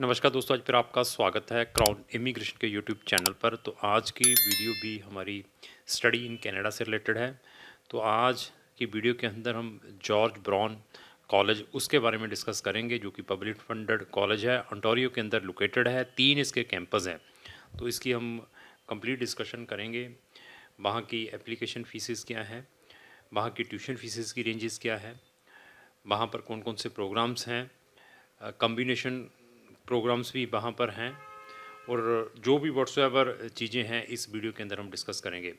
नमस्कार दोस्तों आज फिर आपका स्वागत है क्राउन इमिग्रेशन के यूट्यूब चैनल पर तो आज की वीडियो भी हमारी स्टडी इन कनाडा से रिलेटेड है तो आज की वीडियो के अंदर हम जॉर्ज ब्राउन कॉलेज उसके बारे में डिस्कस करेंगे जो कि पब्लिक फंडेड कॉलेज है ऑन्टोरियो के अंदर लोकेटेड है तीन इसके कैंपस हैं तो इसकी हम कंप्लीट डिस्कशन करेंगे वहाँ की एप्लीकेशन फ़ीसिस क्या है वहाँ की ट्यूशन फ़ीसिस की रेंजेस क्या है वहाँ पर कौन कौन से प्रोग्राम्स हैं कम्बिनेशन प्रोग्राम्स भी वहाँ पर हैं और जो भी वट्सएवर चीज़ें हैं इस वीडियो के अंदर हम डिस्कस करेंगे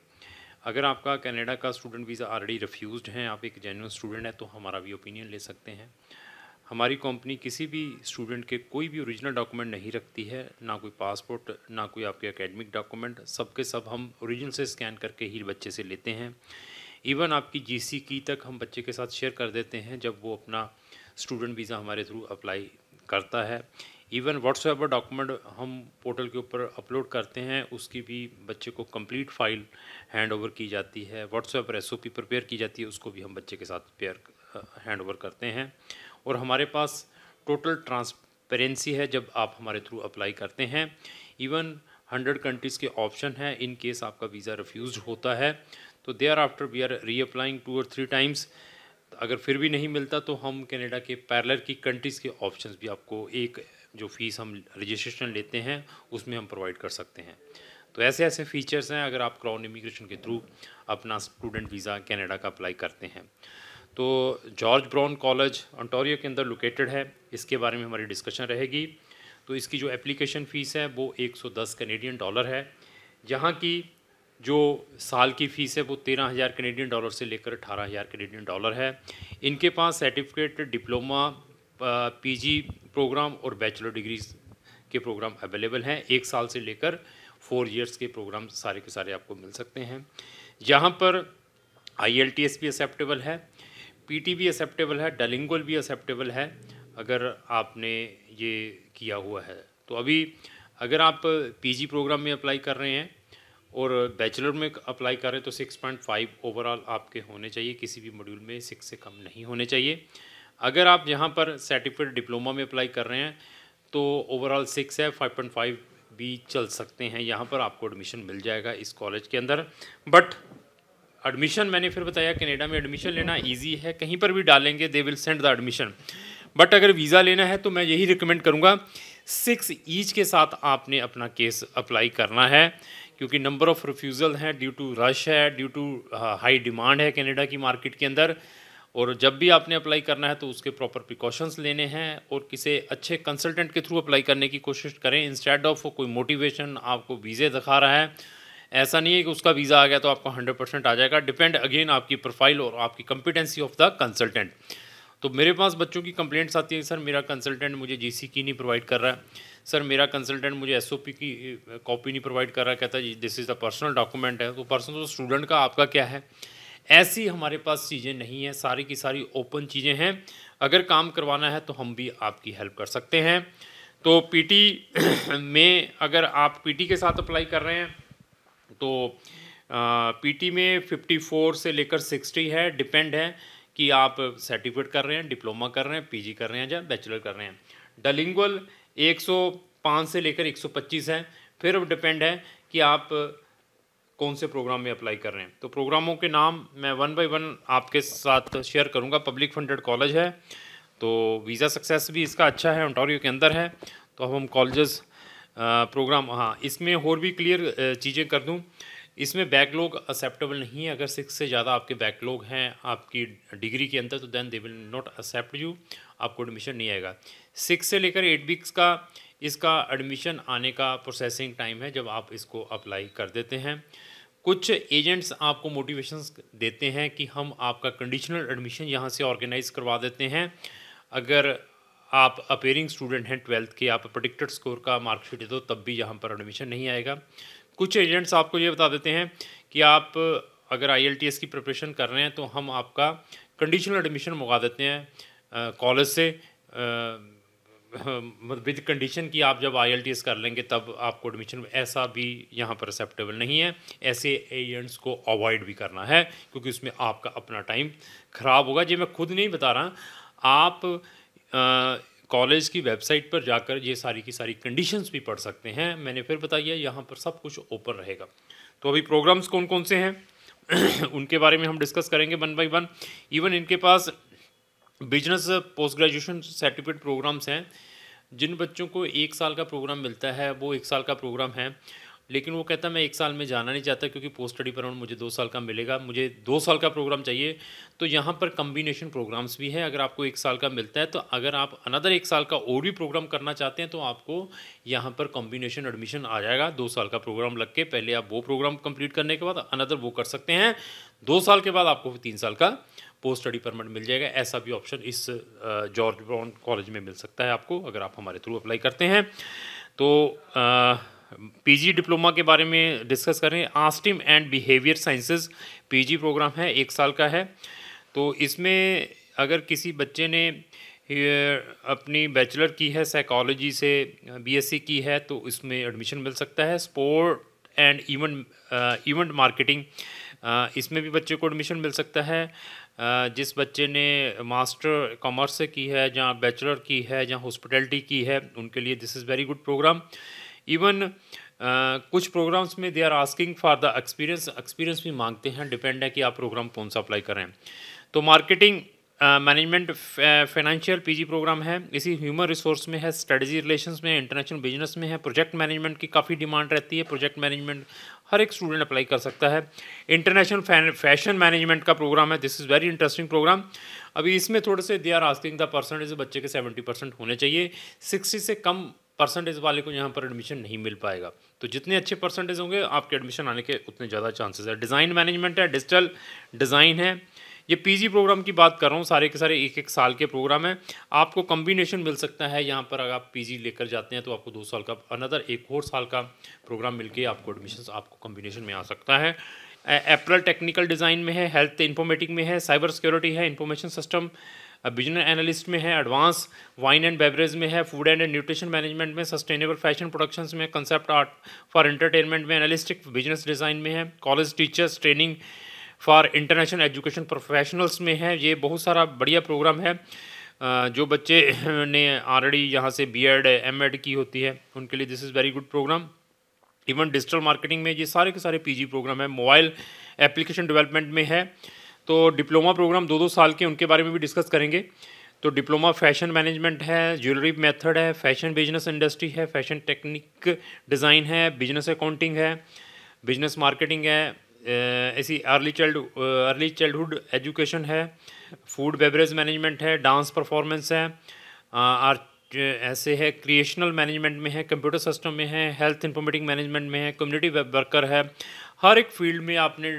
अगर आपका कनाडा का स्टूडेंट वीज़ा ऑलरेडी रिफ्यूज़ हैं आप एक जेन्यून स्टूडेंट हैं तो हमारा भी ओपिनियन ले सकते हैं हमारी कंपनी किसी भी स्टूडेंट के कोई भी ओरिजिनल डॉक्यूमेंट नहीं रखती है ना कोई पासपोर्ट ना कोई आपके एकेडमिक डॉक्यूमेंट सब के सब हम ओरिजिनल से स्कैन करके ही बच्चे से लेते हैं इवन आपकी जी की तक हम बच्चे के साथ शेयर कर देते हैं जब वो अपना स्टूडेंट वीज़ा हमारे थ्रू अप्लाई करता है इवन व्हाट्सएवर डॉक्यूमेंट हम पोर्टल के ऊपर अपलोड करते हैं उसकी भी बच्चे को कंप्लीट फाइल हैंड ओवर की जाती है whatsoever S O P prepare की जाती है उसको भी हम बच्चे के साथ पेयर हैंड ओवर करते हैं और हमारे पास टोटल ट्रांसपेरेंसी है जब आप हमारे थ्रू अप्लाई करते हैं इवन हंड्रेड कंट्रीज़ के ऑप्शन हैं इन केस आपका वीज़ा रिफ्यूज़ होता है तो they are after we are reapplying two और थ्री टाइम्स अगर फिर भी नहीं मिलता तो हम कनाडा के पैरलर की कंट्रीज़ के ऑप्शंस भी आपको एक जो फ़ीस हम रजिस्ट्रेशन लेते हैं उसमें हम प्रोवाइड कर सकते हैं तो ऐसे ऐसे फ़ीचर्स हैं अगर आप क्राउन इमिग्रेशन के थ्रू अपना स्टूडेंट वीज़ा कनाडा का अप्लाई करते हैं तो जॉर्ज ब्राउन कॉलेज ऑन्टोरियो के अंदर लोकेटेड है इसके बारे में हमारी डिस्कशन रहेगी तो इसकी जो एप्लीकेशन फ़ीस है वो 110 कनेडियन डॉलर है यहाँ की जो साल की फ़ीस है वो तेरह हज़ार कनेडियन डॉलर से लेकर अठारह हज़ार कनेडियन डॉलर है इनके पास सर्टिफिकेट डिप्लोमा पीजी प्रोग्राम और बैचलर डिग्रीज के प्रोग्राम अवेलेबल हैं एक साल से लेकर फोर ईयर्स के प्रोग्राम सारे के सारे आपको मिल सकते हैं यहाँ पर आई एल टी एस भी एक्सेप्टेबल है पी टी भी एक्सेप्टेबल है डलिंगल भी एक्सेप्टेबल है अगर आपने ये किया हुआ है तो अभी अगर आप पीजी प्रोग्राम में अप्लाई कर रहे हैं और बैचलर में अप्लाई कर रहे हैं तो 6.5 ओवरऑल आपके होने चाहिए किसी भी मॉड्यूल में सिक्स से कम नहीं होने चाहिए अगर आप यहाँ पर सर्टिफिकेट डिप्लोमा में अप्लाई कर रहे हैं तो ओवरऑल सिक्स है फाइव पॉइंट फाइव भी चल सकते हैं यहाँ पर आपको एडमिशन मिल जाएगा इस कॉलेज के अंदर बट एडमिशन मैंने फिर बताया कनेडा में एडमिशन लेना इजी है कहीं पर भी डालेंगे they will send the admission but अगर वीज़ा लेना है तो मैं यही रिकमेंड करूँगा सिक्स ईच के साथ आपने अपना केस अप्लाई करना है क्योंकि नंबर ऑफ़ रिफ्यूज़ल हैं ड्यू टू रश है ड्यू टू हाई डिमांड है कनाडा हाँ, की मार्केट के अंदर और जब भी आपने अप्लाई करना है तो उसके प्रॉपर प्रिकॉशंस लेने हैं और किसी अच्छे कंसल्टेंट के थ्रू अप्लाई करने की कोशिश करें इंस्टेड ऑफ कोई मोटिवेशन आपको वीज़े दिखा रहा है ऐसा नहीं है कि उसका वीज़ा आ गया तो आपका हंड्रेड परसेंट आ जाएगा डिपेंड अगेन आपकी प्रोफाइल और आपकी कंपिटेंसी ऑफ द कंसल्टेंट तो मेरे पास बच्चों की कंप्लेंट्स आती है सर मेरा कंसल्टेंट मुझे जी की नहीं प्रोवाइड कर रहा है सर मेरा कंसल्टेंट मुझे एस की कॉपी eh, नहीं प्रोवाइड कर रहा है कहता है this is the personal document है तो पर्सनल स्टूडेंट का आपका क्या है ऐसी हमारे पास चीज़ें नहीं हैं सारी की सारी ओपन चीज़ें हैं अगर काम करवाना है तो हम भी आपकी हेल्प कर सकते हैं तो पीटी में अगर आप पीटी के साथ अप्लाई कर रहे हैं तो पीटी में 54 से लेकर 60 है डिपेंड है कि आप सर्टिफिकेट कर रहे हैं डिप्लोमा कर रहे हैं पीजी कर रहे हैं या बैचलर कर रहे हैं डलिंगल 105 से लेकर 125 है फिर डिपेंड है कि आप कौन से प्रोग्राम में अप्लाई कर रहे हैं तो प्रोग्रामों के नाम मैं वन बाई वन आपके साथ शेयर करूँगा पब्लिक फंडेड कॉलेज है तो वीज़ा सक्सेस भी इसका अच्छा है ऑन्टारियो के अंदर है तो अब हम कॉलेजेस प्रोग्राम हाँ इसमें और भी क्लियर चीज़ें कर दूँ इसमें बैकलॉग एक्सेप्टेबल नहीं है अगर सिक्स से ज़्यादा आपके बैकलॉग हैं आपकी डिग्री के अंदर तो then they will not accept you आपको एडमिशन नहीं आएगा सिक्स से लेकर एट वीक्स का इसका एडमिशन आने का प्रोसेसिंग टाइम है जब आप इसको अप्लाई कर देते हैं कुछ एजेंट्स आपको मोटिवेशंस देते हैं कि हम आपका कंडीशनल एडमिशन यहाँ से ऑर्गेनाइज करवा देते हैं अगर आप अपेयरिंग स्टूडेंट हैं ट्वेल्थ के आप प्रडिक्टेड स्कोर का मार्कशीट दे दो तब भी यहाँ पर एडमिशन नहीं आएगा कुछ एजेंट्स आपको ये बता देते हैं कि आप अगर आई की प्रिपरेशन कर रहे हैं तो हम आपका कंडीशनल एडमिशन मंगा देते हैं कॉलेज से आ, मतलब विद कंडीशन की आप जब आई कर लेंगे तब आपको एडमिशन ऐसा भी यहाँ पर एक्सेप्टेबल नहीं है ऐसे एजेंट्स को अवॉइड भी करना है क्योंकि उसमें आपका अपना टाइम ख़राब होगा ये मैं खुद नहीं बता रहा आप कॉलेज की वेबसाइट पर जाकर ये सारी की सारी कंडीशंस भी पढ़ सकते हैं मैंने फिर बताया यहाँ पर सब कुछ ओपन रहेगा तो अभी प्रोग्राम्स कौन कौन से हैं उनके बारे में हम डिस्कस करेंगे वन बाई वन इवन इनके पास business post graduation certificate programs हैं जिन बच्चों को एक साल का प्रोग्राम मिलता है वो एक साल का प्रोग्राम है लेकिन वो कहता मैं एक साल में जाना नहीं चाहता क्योंकि पोस्ट स्टडी पर मुझे दो साल का मिलेगा मुझे दो साल का प्रोग्राम चाहिए तो यहाँ पर कम्बिनेशन प्रोग्राम्स भी हैं अगर आपको एक साल का मिलता है तो अगर आप अनदर एक साल का और भी प्रोग्राम करना चाहते हैं तो आपको यहाँ पर कम्बिनेशन एडमिशन आ जाएगा दो साल का प्रोग्राम लग के पहले आप वो प्रोग्राम कंप्लीट करने के बाद अनदर वो कर सकते हैं दो साल के बाद आपको तीन साल का पोस्ट स्टडी परमिट मिल जाएगा ऐसा भी ऑप्शन इस जॉर्ज ब्राउन कॉलेज में मिल सकता है आपको अगर आप हमारे थ्रू अप्लाई करते हैं तो पीजी डिप्लोमा के बारे में डिस्कस करें आस्टिम and behaviour sciences PG program है एक साल का है तो इसमें अगर किसी बच्चे ने अपनी बैचलर की है साइकोलॉजी से बीएससी की है तो इसमें एडमिशन मिल सकता है sport and event event marketing इसमें भी बच्चे को एडमिशन मिल सकता है जिस बच्चे ने मास्टर कॉमर्स से की है या बैचलर की है या हॉस्पिटलिटी की है उनके लिए this is very good program even कुछ प्रोग्राम्स में they are asking for the experience experience भी मांगते हैं डिपेंड है कि आप प्रोग्राम कौन सा अप्लाई कर रहे हैं तो marketing management financial PG program है इसी ह्यूमन रिसोर्स में है स्ट्रेटजी रिलेशंस में इंटरनेशनल बिजनेस में है प्रोजेक्ट मैनेजमेंट की काफ़ी डिमांड रहती है प्रोजेक्ट मैनेजमेंट हर एक स्टूडेंट अप्लाई कर सकता है इंटरनेशनल फैशन मैनेजमेंट का प्रोग्राम है this is very interesting program अभी इसमें थोड़े से they are asking the percentage बच्चे के सेवेंटी परसेंट होने चाहिए सिक्सटी से कम परसेंटेज वाले को यहाँ पर एडमिशन नहीं मिल पाएगा तो जितने अच्छे परसेंटेज होंगे आपके एडमिशन आने के उतने ज़्यादा चांसेस है डिज़ाइन मैनेजमेंट है डिजिटल डिज़ाइन है ये पीजी प्रोग्राम की बात कर रहा हूँ सारे के सारे एक एक साल के प्रोग्राम हैं आपको कम्बिनेशन मिल सकता है यहाँ पर अगर आप पीजी लेकर जाते हैं तो आपको दो साल का अनदर एक और साल का प्रोग्राम मिलके आपको एडमिशन आपको कम्बिनेशन में आ सकता है अप्रैल टेक्निकल डिज़ाइन में है हेल्थ इन्फॉर्मेटिक में है साइबर सिक्योरिटी है इन्फॉर्मेशन सिस्टम बिजनेस एनालिस्ट में है एडवांस वाइन एंड बेवरेज में है फूड एंड न्यूट्रिशन मैनेजमेंट में सस्टेनेबल फैशन प्रोडक्शंस में कंसेप्ट आर्ट फॉर एंटरटेनमेंट में एनालिस्टिक बिजनेस डिज़ाइन में है college teachers training for international education professionals में है ये बहुत सारा बढ़िया प्रोग्राम है जो बच्चे ने ऑलरेडी यहाँ से बी एड एम एड की होती है उनके लिए this is very good program even digital marketing में ये सारे के सारे पीजी प्रोग्राम है मोबाइल एप्लीकेशन डेवलपमेंट में है तो डिप्लोमा प्रोग्राम दो दो साल के उनके बारे में भी डिस्कस करेंगे तो डिप्लोमा फैशन मैनेजमेंट है ज्वेलरी मेथड है फैशन बिजनेस इंडस्ट्री है फैशन टेक्निक डिज़ाइन है बिजनेस अकाउंटिंग है बिजनेस मार्केटिंग है ऐसी early child early childhood education है फूड बेवरेज मैनेजमेंट है डांस परफॉर्मेंस है आर्ट ऐसे है क्रिएशनल मैनेजमेंट में है कंप्यूटर सिस्टम में है हेल्थ इंफॉर्मेटिक मैनेजमेंट में है कम्युनिटी वर्कर है हर एक फील्ड में आपने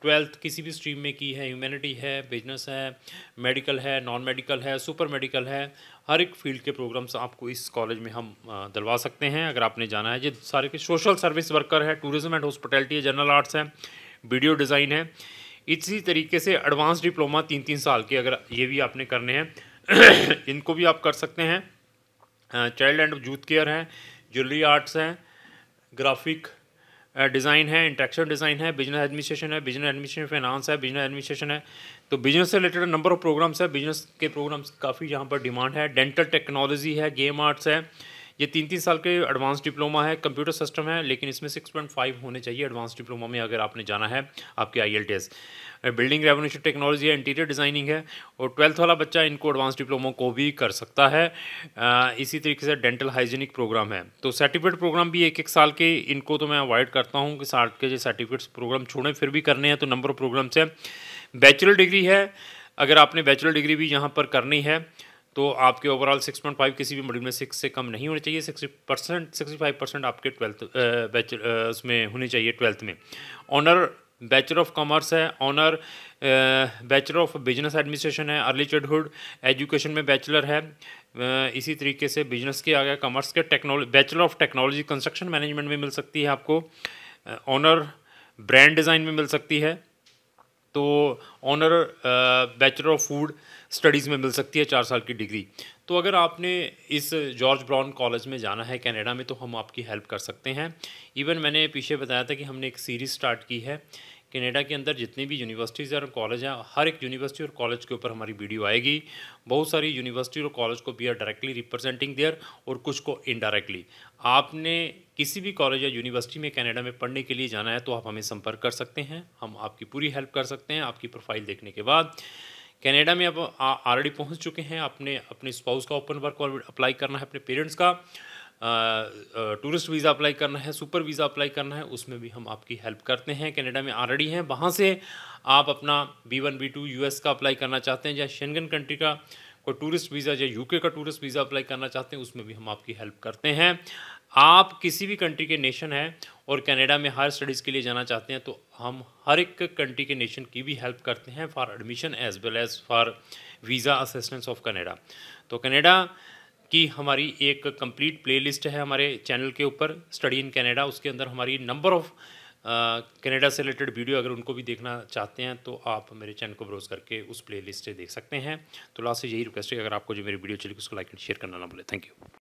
ट्वेल्थ किसी भी स्ट्रीम में की है ह्यूमैनिटी है बिजनेस है मेडिकल है नॉन मेडिकल है सुपर मेडिकल है हर एक फील्ड के प्रोग्राम्स आपको इस कॉलेज में हम दिलवा सकते हैं अगर आपने जाना है ये सारे के सोशल सर्विस वर्कर है टूरिज्म एंड हॉस्पिटैलिटी है जनरल आर्ट्स है वीडियो डिज़ाइन है इसी तरीके से एडवांस डिप्लोमा तीन तीन साल के अगर ये भी आपने करने हैं इनको भी आप कर सकते हैं चाइल्ड एंड यूथ केयर हैं ज्वेलरी आर्ट्स हैं ग्राफिक डिज़ाइन है इंट्रैक्शन डिज़ाइन है बिजनेस एडमिनिस्ट्रेशन है बिजनेस एडमिनिस्ट्रेशन फाइनेंस है बिजनेस एडमिनिस्ट्रेशन है तो बिजनेस से रिलेटेड नंबर ऑफ प्रोग्राम्स है बिजनेस के प्रोग्राम्स काफ़ी यहाँ पर डिमांड है डेंटल टेक्नोलॉजी है गेम आर्ट्स है ये तीन तीन साल के एडवांस डिप्लोमा है कंप्यूटर सिस्टम है लेकिन इसमें फाइव होने चाहिए एडवांस डिप्लोमा में अगर आपने जाना है आपके आई बिल्डिंग रेवोल्यूशन टेक्नोलॉजी है इंटीरियर डिज़ाइनिंग है और ट्वेल्थ वाला बच्चा इनको एडवांस डिप्लोमा को भी कर सकता है इसी तरीके से डेंटल हाइजीनिक प्रोग्राम है तो सर्टिफिकेट प्रोग्राम भी एक एक साल के इनको तो मैं अवॉइड करता हूँ कि साल के जो सर्टिफिकेट्स प्रोग्राम छोड़ें फिर भी करने हैं तो नंबर ऑफ प्रोग्राम्स हैं बैचलर डिग्री है अगर आपने बैचलर डिग्री भी यहाँ पर करनी है तो आपके ओवरऑल 6.5 किसी भी मॉड्यूल में सिक्स से कम नहीं होने चाहिए 60 परसेंट सिक्सटी फाइव परसेंट आपके ट्वेल्थ बैच उसमें होने चाहिए ट्वेल्थ में ऑनर बैचलर ऑफ कॉमर्स है honour bachelor of business administration है अर्ली चाइल्डहुड एजुकेशन में बैचलर है uh, इसी तरीके से बिजनेस के आ गया कॉमर्स के technology bachelor of technology construction management में मिल सकती है आपको ऑनर ब्रांड डिज़ाइन में मिल सकती है तो honour bachelor of food studies में मिल सकती है चार साल की डिग्री तो अगर आपने इस जॉर्ज ब्राउन कॉलेज में जाना है कनाडा में तो हम आपकी हेल्प कर सकते हैं इवन मैंने पीछे बताया था कि हमने एक सीरीज़ स्टार्ट की है कनाडा के अंदर जितनी भी यूनिवर्सिटीज़ और कॉलेज हैं हर एक यूनिवर्सिटी और कॉलेज के ऊपर हमारी वीडियो आएगी बहुत सारी यूनिवर्सिटी और कॉलेज को भी आर डायरेक्टली रिप्रेजेंटिंग देयर और कुछ को इनडायरेक्टली आपने किसी भी कॉलेज या यूनिवर्सिटी में कनाडा में पढ़ने के लिए जाना है तो आप हमें संपर्क कर सकते हैं हम आपकी पूरी हेल्प कर सकते हैं आपकी प्रोफाइल देखने के बाद कनाडा में अब ऑलरेडी पहुंच चुके हैं अपने अपने स्पाउस का ओपन वर्क और अप्लाई करना है अपने पेरेंट्स का टूरिस्ट वीज़ा अप्लाई करना है सुपर वीज़ा अप्लाई करना है उसमें भी हम आपकी हेल्प करते हैं कनाडा में ऑलरेडी हैं वहाँ से आप अपना बी वन बी टू यू का अप्लाई करना चाहते हैं या शेंगन कंट्री का और टूरिस्ट वीज़ा या यूके का टूरिस्ट वीज़ा अप्लाई करना चाहते हैं उसमें भी हम आपकी हेल्प करते हैं आप किसी भी कंट्री के नेशन हैं और कनाडा में हायर स्टडीज़ के लिए जाना चाहते हैं तो हम हर एक कंट्री के नेशन की भी हेल्प करते हैं for admission as well as for visa assistance of Canada तो कनाडा की हमारी एक कंप्लीट प्लेलिस्ट है हमारे चैनल के ऊपर स्टडी इन कनाडा उसके अंदर हमारी नंबर ऑफ़ कनाडा से रिलेटेड वीडियो अगर उनको भी देखना चाहते हैं तो आप मेरे चैनल को ब्रोज करके उस प्ले लिस्ट देख सकते हैं तो लास्ट से यही रिक्वेस्ट है अगर आपको जो मेरी वीडियो चली उसको लाइक एंड शेयर करना ना भूलें थैंक यू